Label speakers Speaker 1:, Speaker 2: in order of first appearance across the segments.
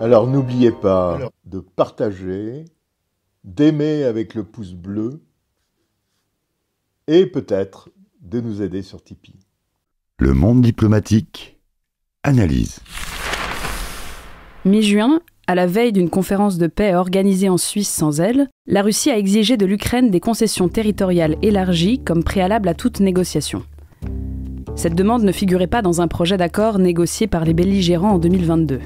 Speaker 1: Alors n'oubliez pas de partager, d'aimer avec le pouce bleu et peut-être de nous aider sur Tipeee. Le monde diplomatique, analyse. Mi-juin, à la veille d'une conférence de paix organisée en Suisse sans elle, la Russie a exigé de l'Ukraine des concessions territoriales élargies comme préalable à toute négociation. Cette demande ne figurait pas dans un projet d'accord négocié par les belligérants en 2022.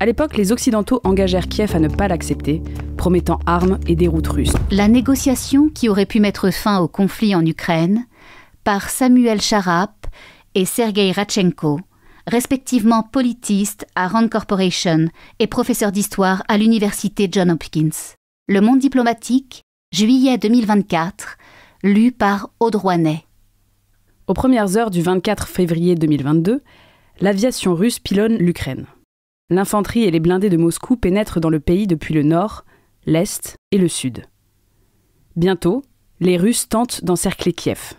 Speaker 1: À l'époque, les Occidentaux engagèrent Kiev à ne pas l'accepter, promettant armes et déroute russes. La négociation qui aurait pu mettre fin au conflit en Ukraine, par Samuel Sharap et Sergei Ratchenko, respectivement politiste à Rand Corporation et professeur d'histoire à l'université John Hopkins. Le Monde diplomatique, juillet 2024, lu par Audrouanet. Aux premières heures du 24 février 2022, l'aviation russe pilonne l'Ukraine l'infanterie et les blindés de Moscou pénètrent dans le pays depuis le nord, l'est et le sud. Bientôt, les Russes tentent d'encercler Kiev.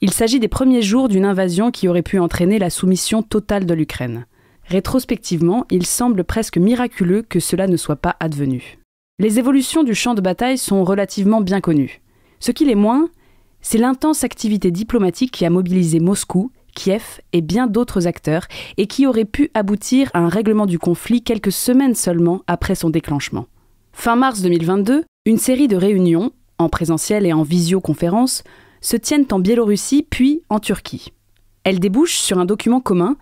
Speaker 1: Il s'agit des premiers jours d'une invasion qui aurait pu entraîner la soumission totale de l'Ukraine. Rétrospectivement, il semble presque miraculeux que cela ne soit pas advenu. Les évolutions du champ de bataille sont relativement bien connues. Ce qui l'est moins, c'est l'intense activité diplomatique qui a mobilisé Moscou Kiev et bien d'autres acteurs, et qui auraient pu aboutir à un règlement du conflit quelques semaines seulement après son déclenchement. Fin mars 2022, une série de réunions, en présentiel et en visioconférence, se tiennent en Biélorussie puis en Turquie. Elles débouchent sur un document commun,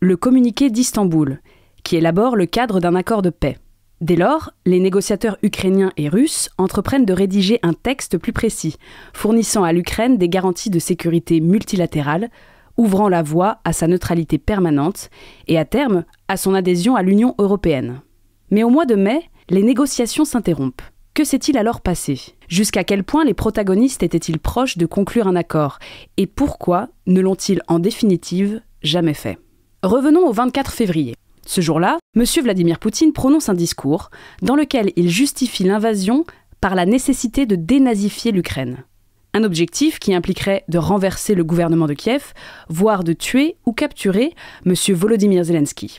Speaker 1: le communiqué d'Istanbul, qui élabore le cadre d'un accord de paix. Dès lors, les négociateurs ukrainiens et russes entreprennent de rédiger un texte plus précis, fournissant à l'Ukraine des garanties de sécurité multilatérales, ouvrant la voie à sa neutralité permanente et à terme à son adhésion à l'Union européenne. Mais au mois de mai, les négociations s'interrompent. Que s'est-il alors passé Jusqu'à quel point les protagonistes étaient-ils proches de conclure un accord Et pourquoi ne l'ont-ils en définitive jamais fait Revenons au 24 février. Ce jour-là, M. Vladimir Poutine prononce un discours dans lequel il justifie l'invasion par la nécessité de dénazifier l'Ukraine. Un objectif qui impliquerait de renverser le gouvernement de Kiev, voire de tuer ou capturer M. Volodymyr Zelensky.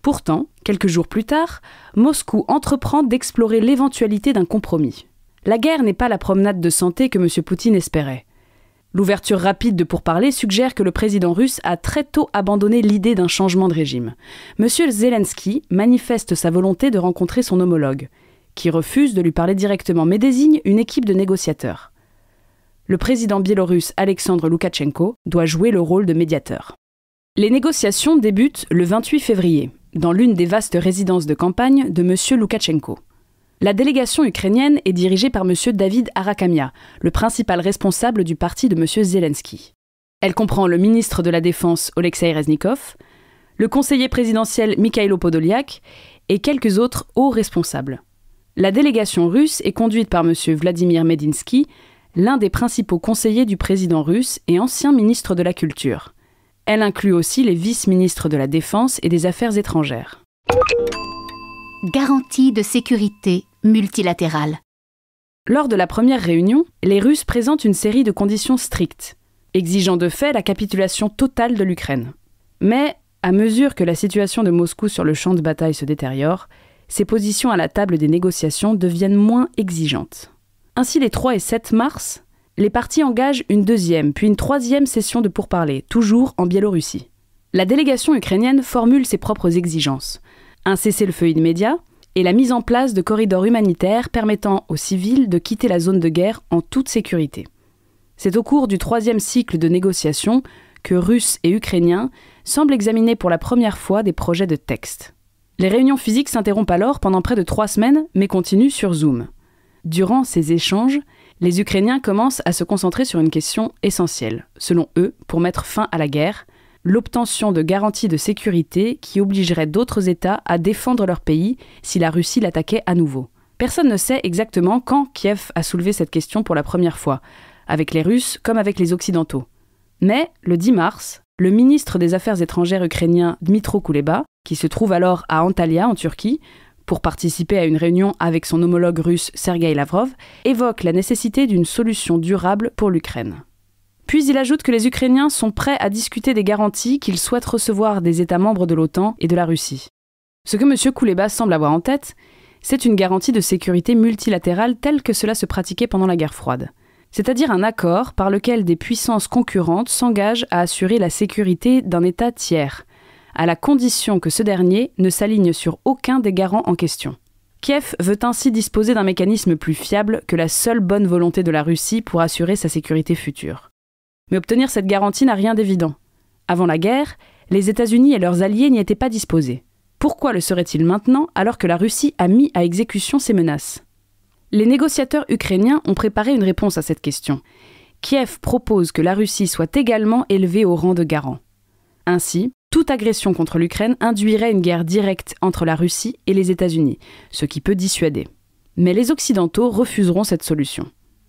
Speaker 1: Pourtant, quelques jours plus tard, Moscou entreprend d'explorer l'éventualité d'un compromis. La guerre n'est pas la promenade de santé que M. Poutine espérait. L'ouverture rapide de pourparlers suggère que le président russe a très tôt abandonné l'idée d'un changement de régime. M. Zelensky manifeste sa volonté de rencontrer son homologue, qui refuse de lui parler directement mais désigne une équipe de négociateurs le président biélorusse Alexandre Loukachenko doit jouer le rôle de médiateur. Les négociations débutent le 28 février, dans l'une des vastes résidences de campagne de M. Loukachenko. La délégation ukrainienne est dirigée par M. David Arakamia, le principal responsable du parti de M. Zelensky. Elle comprend le ministre de la Défense Oleksiy Reznikov, le conseiller présidentiel Mikhailo Podolyak et quelques autres hauts responsables. La délégation russe est conduite par M. Vladimir Medinsky, l'un des principaux conseillers du président russe et ancien ministre de la Culture. Elle inclut aussi les vice-ministres de la Défense et des Affaires étrangères. Garantie de sécurité multilatérale. Lors de la première réunion, les Russes présentent une série de conditions strictes, exigeant de fait la capitulation totale de l'Ukraine. Mais, à mesure que la situation de Moscou sur le champ de bataille se détériore, ses positions à la table des négociations deviennent moins exigeantes. Ainsi, les 3 et 7 mars, les partis engagent une deuxième, puis une troisième session de pourparlers, toujours en Biélorussie. La délégation ukrainienne formule ses propres exigences. Un cessez-le-feu immédiat et la mise en place de corridors humanitaires permettant aux civils de quitter la zone de guerre en toute sécurité. C'est au cours du troisième cycle de négociations que Russes et Ukrainiens semblent examiner pour la première fois des projets de texte. Les réunions physiques s'interrompent alors pendant près de trois semaines, mais continuent sur Zoom. Durant ces échanges, les Ukrainiens commencent à se concentrer sur une question essentielle, selon eux, pour mettre fin à la guerre, l'obtention de garanties de sécurité qui obligerait d'autres États à défendre leur pays si la Russie l'attaquait à nouveau. Personne ne sait exactement quand Kiev a soulevé cette question pour la première fois, avec les Russes comme avec les Occidentaux. Mais, le 10 mars, le ministre des Affaires étrangères ukrainien Dmitro Kuleba, qui se trouve alors à Antalya en Turquie, pour participer à une réunion avec son homologue russe Sergei Lavrov, évoque la nécessité d'une solution durable pour l'Ukraine. Puis il ajoute que les Ukrainiens sont prêts à discuter des garanties qu'ils souhaitent recevoir des États membres de l'OTAN et de la Russie. Ce que M. Kouleba semble avoir en tête, c'est une garantie de sécurité multilatérale telle que cela se pratiquait pendant la guerre froide c'est-à-dire un accord par lequel des puissances concurrentes s'engagent à assurer la sécurité d'un État tiers, à la condition que ce dernier ne s'aligne sur aucun des garants en question. Kiev veut ainsi disposer d'un mécanisme plus fiable que la seule bonne volonté de la Russie pour assurer sa sécurité future. Mais obtenir cette garantie n'a rien d'évident. Avant la guerre, les États-Unis et leurs alliés n'y étaient pas disposés. Pourquoi le serait-il maintenant alors que la Russie a mis à exécution ces menaces Les négociateurs ukrainiens ont préparé une réponse à cette question. Kiev propose que la Russie soit également élevée au rang de garant. Ainsi, toute agression contre l'Ukraine induirait une guerre directe entre la Russie et les États-Unis, ce qui peut dissuader. Mais les Occidentaux refuseront cette solution.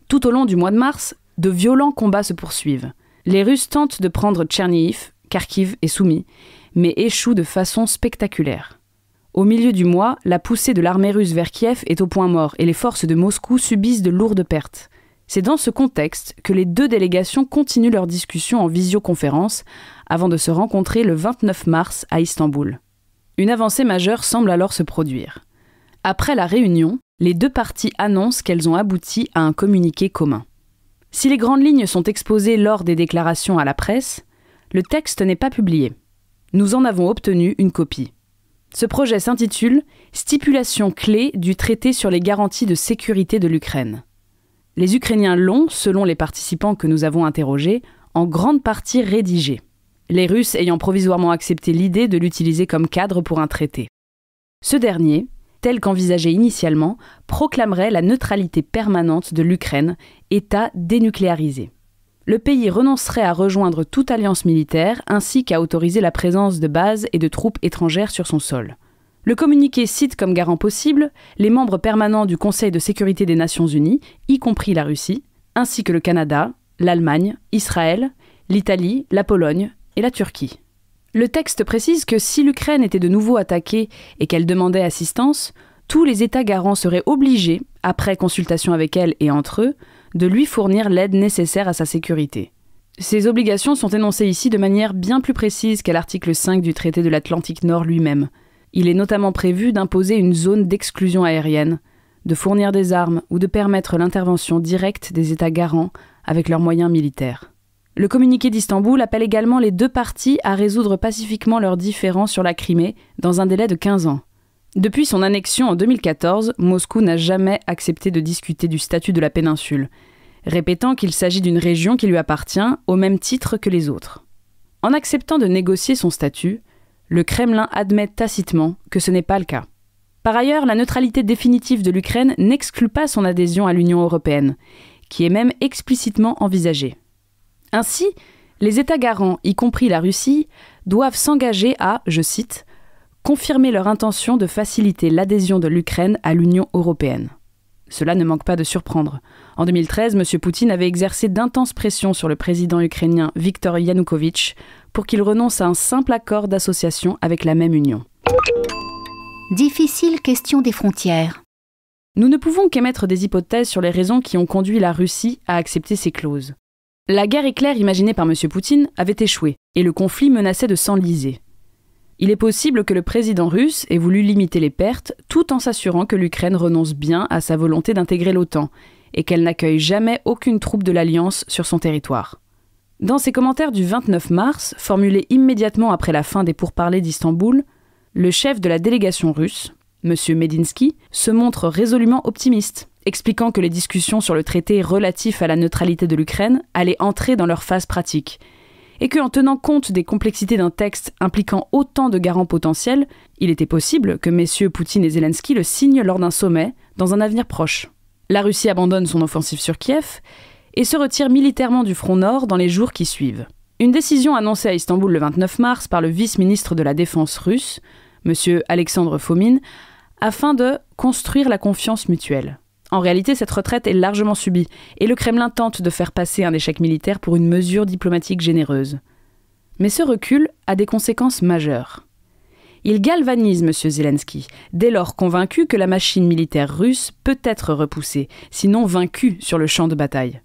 Speaker 1: Tout au long du mois de mars, de violents combats se poursuivent. Les Russes tentent de prendre Tchernihiv, Kharkiv et soumis, mais échouent de façon spectaculaire. Au milieu du mois, la poussée de l'armée russe vers Kiev est au point mort et les forces de Moscou subissent de lourdes pertes. C'est dans ce contexte que les deux délégations continuent leur discussion en visioconférence avant de se rencontrer le 29 mars à Istanbul. Une avancée majeure semble alors se produire. Après la réunion, les deux parties annoncent qu'elles ont abouti à un communiqué commun. Si les grandes lignes sont exposées lors des déclarations à la presse, le texte n'est pas publié. Nous en avons obtenu une copie. Ce projet s'intitule Stipulation clé du traité sur les garanties de sécurité de l'Ukraine les Ukrainiens l'ont, selon les participants que nous avons interrogés, en grande partie rédigé, les Russes ayant provisoirement accepté l'idée de l'utiliser comme cadre pour un traité. Ce dernier, tel qu'envisagé initialement, proclamerait la neutralité permanente de l'Ukraine, État dénucléarisé. Le pays renoncerait à rejoindre toute alliance militaire ainsi qu'à autoriser la présence de bases et de troupes étrangères sur son sol. Le communiqué cite comme garant possible les membres permanents du Conseil de sécurité des Nations Unies, y compris la Russie, ainsi que le Canada, l'Allemagne, Israël, l'Italie, la Pologne et la Turquie. Le texte précise que si l'Ukraine était de nouveau attaquée et qu'elle demandait assistance, tous les États garants seraient obligés, après consultation avec elle et entre eux, de lui fournir l'aide nécessaire à sa sécurité. Ces obligations sont énoncées ici de manière bien plus précise qu'à l'article 5 du traité de l'Atlantique Nord lui-même, il est notamment prévu d'imposer une zone d'exclusion aérienne, de fournir des armes ou de permettre l'intervention directe des États garants avec leurs moyens militaires. Le communiqué d'Istanbul appelle également les deux parties à résoudre pacifiquement leurs différends sur la Crimée dans un délai de 15 ans. Depuis son annexion en 2014, Moscou n'a jamais accepté de discuter du statut de la péninsule, répétant qu'il s'agit d'une région qui lui appartient au même titre que les autres. En acceptant de négocier son statut, le Kremlin admet tacitement que ce n'est pas le cas. Par ailleurs, la neutralité définitive de l'Ukraine n'exclut pas son adhésion à l'Union européenne, qui est même explicitement envisagée. Ainsi, les États garants, y compris la Russie, doivent s'engager à, je cite, confirmer leur intention de faciliter l'adhésion de l'Ukraine à l'Union européenne. Cela ne manque pas de surprendre. En 2013, M. Poutine avait exercé d'intenses pressions sur le président ukrainien Viktor Yanukovych pour qu'il renonce à un simple accord d'association avec la même Union. Difficile question des frontières. Nous ne pouvons qu'émettre des hypothèses sur les raisons qui ont conduit la Russie à accepter ces clauses. La guerre éclair imaginée par M. Poutine avait échoué, et le conflit menaçait de s'enliser. Il est possible que le président russe ait voulu limiter les pertes tout en s'assurant que l'Ukraine renonce bien à sa volonté d'intégrer l'OTAN et qu'elle n'accueille jamais aucune troupe de l'Alliance sur son territoire. Dans ses commentaires du 29 mars, formulés immédiatement après la fin des pourparlers d'Istanbul, le chef de la délégation russe, M. Medinsky, se montre résolument optimiste, expliquant que les discussions sur le traité relatif à la neutralité de l'Ukraine allaient entrer dans leur phase pratique, et qu'en tenant compte des complexités d'un texte impliquant autant de garants potentiels, il était possible que messieurs Poutine et Zelensky le signent lors d'un sommet, dans un avenir proche. La Russie abandonne son offensive sur Kiev et se retire militairement du front nord dans les jours qui suivent. Une décision annoncée à Istanbul le 29 mars par le vice-ministre de la Défense russe, M. Alexandre Fomin, afin de construire la confiance mutuelle. En réalité, cette retraite est largement subie, et le Kremlin tente de faire passer un échec militaire pour une mesure diplomatique généreuse. Mais ce recul a des conséquences majeures. Il galvanise M. Zelensky, dès lors convaincu que la machine militaire russe peut être repoussée, sinon vaincue sur le champ de bataille.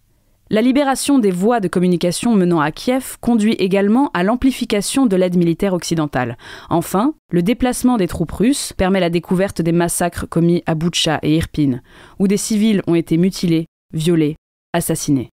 Speaker 1: La libération des voies de communication menant à Kiev conduit également à l'amplification de l'aide militaire occidentale. Enfin, le déplacement des troupes russes permet la découverte des massacres commis à Boutcha et Irpin, où des civils ont été mutilés, violés, assassinés.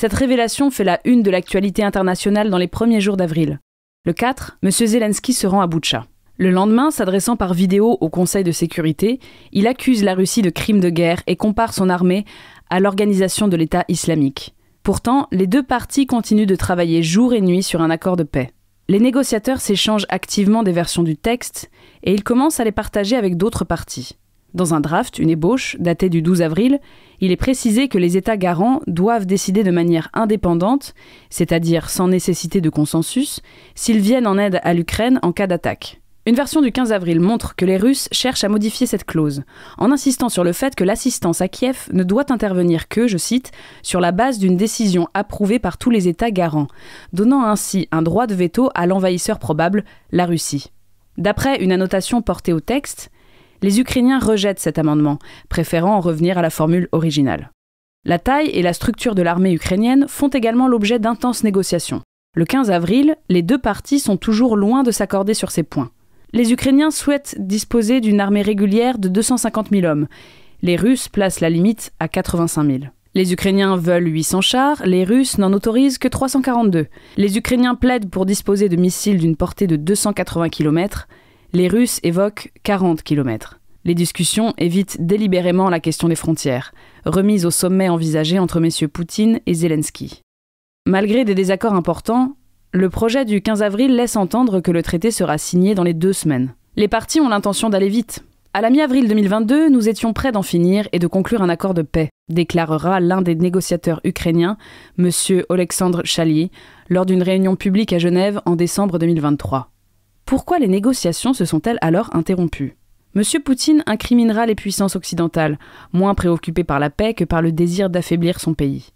Speaker 1: Cette révélation fait la une de l'actualité internationale dans les premiers jours d'avril. Le 4, M. Zelensky se rend à Boutcha. Le lendemain, s'adressant par vidéo au Conseil de sécurité, il accuse la Russie de crimes de guerre et compare son armée à l'organisation de l'État islamique. Pourtant, les deux parties continuent de travailler jour et nuit sur un accord de paix. Les négociateurs s'échangent activement des versions du texte et ils commencent à les partager avec d'autres parties. Dans un draft, une ébauche, datée du 12 avril, il est précisé que les États garants doivent décider de manière indépendante, c'est-à-dire sans nécessité de consensus, s'ils viennent en aide à l'Ukraine en cas d'attaque. Une version du 15 avril montre que les Russes cherchent à modifier cette clause, en insistant sur le fait que l'assistance à Kiev ne doit intervenir que, je cite, sur la base d'une décision approuvée par tous les États garants, donnant ainsi un droit de veto à l'envahisseur probable, la Russie. D'après une annotation portée au texte, les Ukrainiens rejettent cet amendement, préférant en revenir à la formule originale. La taille et la structure de l'armée ukrainienne font également l'objet d'intenses négociations. Le 15 avril, les deux parties sont toujours loin de s'accorder sur ces points les Ukrainiens souhaitent disposer d'une armée régulière de 250 000 hommes. Les Russes placent la limite à 85 000. Les Ukrainiens veulent 800 chars, les Russes n'en autorisent que 342. Les Ukrainiens plaident pour disposer de missiles d'une portée de 280 km, les Russes évoquent 40 km. Les discussions évitent délibérément la question des frontières, remise au sommet envisagé entre messieurs Poutine et Zelensky. Malgré des désaccords importants, le projet du 15 avril laisse entendre que le traité sera signé dans les deux semaines. Les partis ont l'intention d'aller vite. À la mi-avril 2022, nous étions prêts d'en finir et de conclure un accord de paix, déclarera l'un des négociateurs ukrainiens, M. Oleksandr Chalier, lors d'une réunion publique à Genève en décembre 2023. Pourquoi les négociations se sont-elles alors interrompues M. Poutine incriminera les puissances occidentales, moins préoccupées par la paix que par le désir d'affaiblir son pays.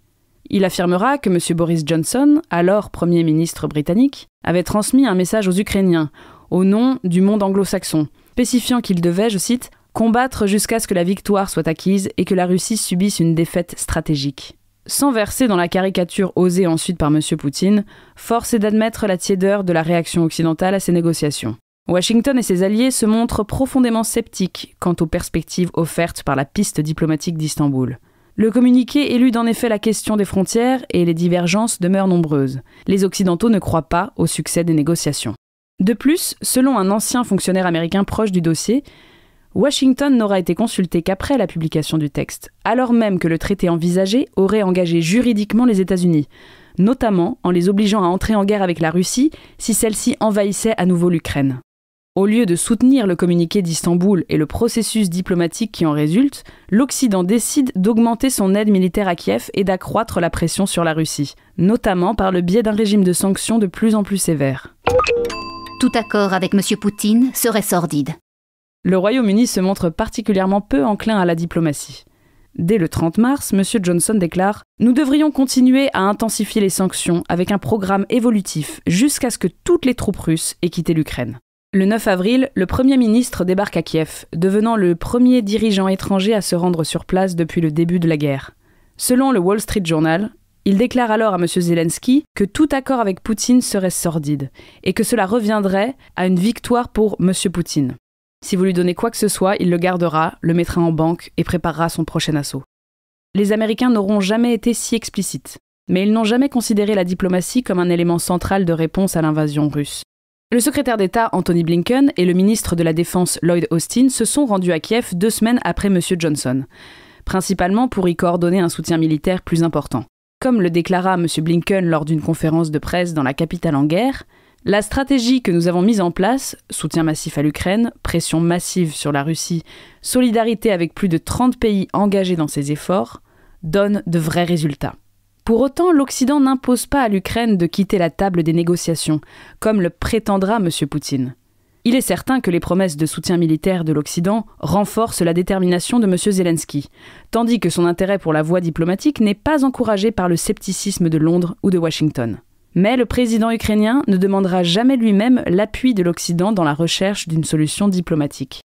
Speaker 1: Il affirmera que M. Boris Johnson, alors Premier ministre britannique, avait transmis un message aux Ukrainiens, au nom du monde anglo-saxon, spécifiant qu'il devait, je cite, combattre jusqu'à ce que la victoire soit acquise et que la Russie subisse une défaite stratégique. Sans verser dans la caricature osée ensuite par M. Poutine, force est d'admettre la tiédeur de la réaction occidentale à ces négociations. Washington et ses alliés se montrent profondément sceptiques quant aux perspectives offertes par la piste diplomatique d'Istanbul. Le communiqué élude en effet la question des frontières et les divergences demeurent nombreuses. Les Occidentaux ne croient pas au succès des négociations. De plus, selon un ancien fonctionnaire américain proche du dossier, Washington n'aura été consulté qu'après la publication du texte, alors même que le traité envisagé aurait engagé juridiquement les États-Unis, notamment en les obligeant à entrer en guerre avec la Russie si celle-ci envahissait à nouveau l'Ukraine. Au lieu de soutenir le communiqué d'Istanbul et le processus diplomatique qui en résulte, l'Occident décide d'augmenter son aide militaire à Kiev et d'accroître la pression sur la Russie, notamment par le biais d'un régime de sanctions de plus en plus sévère. Tout accord avec M. Poutine serait sordide. Le Royaume-Uni se montre particulièrement peu enclin à la diplomatie. Dès le 30 mars, M. Johnson déclare Nous devrions continuer à intensifier les sanctions avec un programme évolutif jusqu'à ce que toutes les troupes russes aient quitté l'Ukraine. Le 9 avril, le Premier ministre débarque à Kiev, devenant le premier dirigeant étranger à se rendre sur place depuis le début de la guerre. Selon le Wall Street Journal, il déclare alors à M. Zelensky que tout accord avec Poutine serait sordide et que cela reviendrait à une victoire pour M. Poutine. Si vous lui donnez quoi que ce soit, il le gardera, le mettra en banque et préparera son prochain assaut. Les Américains n'auront jamais été si explicites, mais ils n'ont jamais considéré la diplomatie comme un élément central de réponse à l'invasion russe. Le secrétaire d'État Anthony Blinken et le ministre de la Défense Lloyd Austin se sont rendus à Kiev deux semaines après M. Johnson, principalement pour y coordonner un soutien militaire plus important. Comme le déclara M. Blinken lors d'une conférence de presse dans la capitale en guerre, la stratégie que nous avons mise en place, soutien massif à l'Ukraine, pression massive sur la Russie, solidarité avec plus de 30 pays engagés dans ces efforts, donne de vrais résultats. Pour autant, l'Occident n'impose pas à l'Ukraine de quitter la table des négociations, comme le prétendra M. Poutine. Il est certain que les promesses de soutien militaire de l'Occident renforcent la détermination de M. Zelensky, tandis que son intérêt pour la voie diplomatique n'est pas encouragé par le scepticisme de Londres ou de Washington. Mais le président ukrainien ne demandera jamais lui-même l'appui de l'Occident dans la recherche d'une solution diplomatique.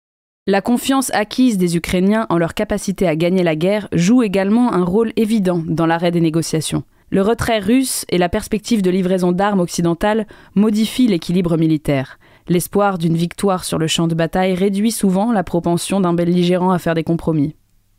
Speaker 1: La confiance acquise des Ukrainiens en leur capacité à gagner la guerre joue également un rôle évident dans l'arrêt des négociations. Le retrait russe et la perspective de livraison d'armes occidentales modifient l'équilibre militaire. L'espoir d'une victoire sur le champ de bataille réduit souvent la propension d'un belligérant à faire des compromis.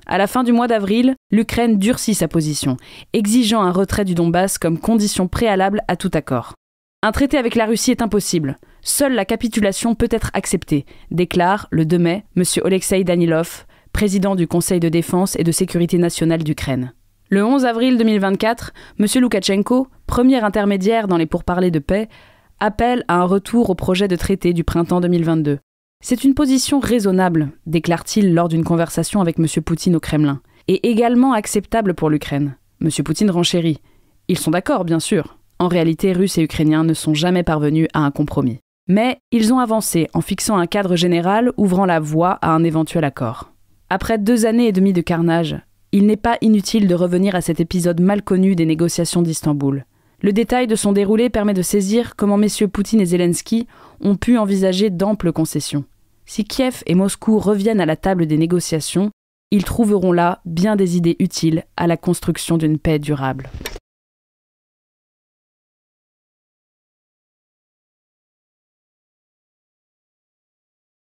Speaker 1: À la fin du mois d'avril, l'Ukraine durcit sa position, exigeant un retrait du Donbass comme condition préalable à tout accord. Un traité avec la Russie est impossible. Seule la capitulation peut être acceptée, déclare le 2 mai M. Oleksiy Danilov, président du Conseil de défense et de sécurité nationale d'Ukraine. Le 11 avril 2024, M. Loukachenko, premier intermédiaire dans les pourparlers de paix, appelle à un retour au projet de traité du printemps 2022. C'est une position raisonnable, déclare-t-il lors d'une conversation avec M. Poutine au Kremlin, et également acceptable pour l'Ukraine. M. Poutine renchérit. Ils sont d'accord, bien sûr. En réalité, Russes et Ukrainiens ne sont jamais parvenus à un compromis. Mais ils ont avancé en fixant un cadre général ouvrant la voie à un éventuel accord. Après deux années et demie de carnage, il n'est pas inutile de revenir à cet épisode mal connu des négociations d'Istanbul. Le détail de son déroulé permet de saisir comment messieurs Poutine et Zelensky ont pu envisager d'amples concessions. Si Kiev et Moscou reviennent à la table des négociations, ils trouveront là bien des idées utiles à la construction d'une paix durable.